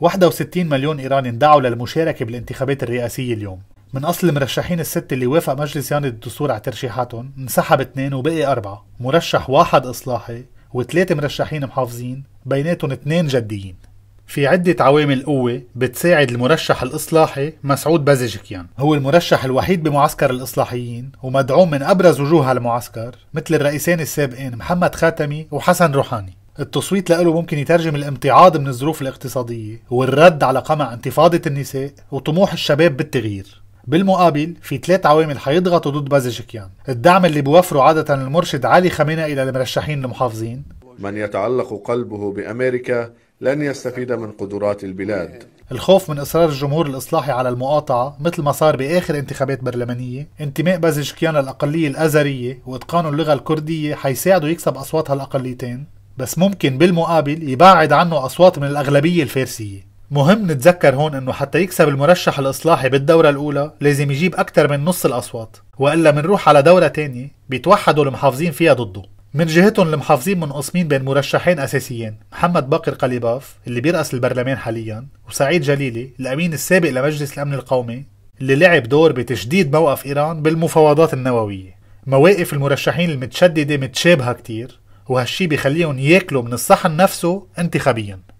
61 مليون إيراني اندعوا للمشاركة بالانتخابات الرئاسية اليوم من أصل المرشحين الستة اللي وافق مجلس ياني الدستور على ترشيحاتهم انسحب اثنين وبقي أربعة مرشح واحد إصلاحي وثلاثة مرشحين محافظين بيناتهم اثنين جديين في عدة عوامل قوة بتساعد المرشح الإصلاحي مسعود بازجكيان هو المرشح الوحيد بمعسكر الإصلاحيين ومدعوم من أبرز وجوه المعسكر مثل الرئيسين السابقين محمد خاتمي وحسن روحاني التصويت لإله ممكن يترجم الامتعاض من الظروف الاقتصادية والرد على قمع انتفاضة النساء وطموح الشباب بالتغيير بالمقابل في ثلاث عوامل حيضغطوا ضد بازيجيكيان الدعم اللي بوفره عادة المرشد علي خمينة إلى المرشحين المحافظين من يتعلق قلبه بأمريكا لن يستفيد من قدرات البلاد الخوف من إصرار الجمهور الإصلاحي على المقاطعة مثل ما صار بآخر انتخابات برلمانية انتماء بازيجيكيان للأقلية الأزرية وإتقانه اللغة الكردية حيساعده يكسب أصوات هالأقليتين بس ممكن بالمقابل يبعد عنه أصوات من الأغلبية الفارسية مهم نتذكر هون انه حتى يكسب المرشح الاصلاحي بالدورة الاولى لازم يجيب اكثر من نص الاصوات والا منروح على دورة تانية بيتوحدوا المحافظين فيها ضده من جهتهم المحافظين منقسمين بين مرشحين اساسيين محمد باقر قليباف اللي بيرأس البرلمان حاليا وسعيد جليلي الامين السابق لمجلس الامن القومي اللي لعب دور بتشديد موقف ايران بالمفاوضات النووية مواقف المرشحين المتشددة متشابهة كتير وهالشي بخليهم ياكلوا من الصحن نفسه انتخابيا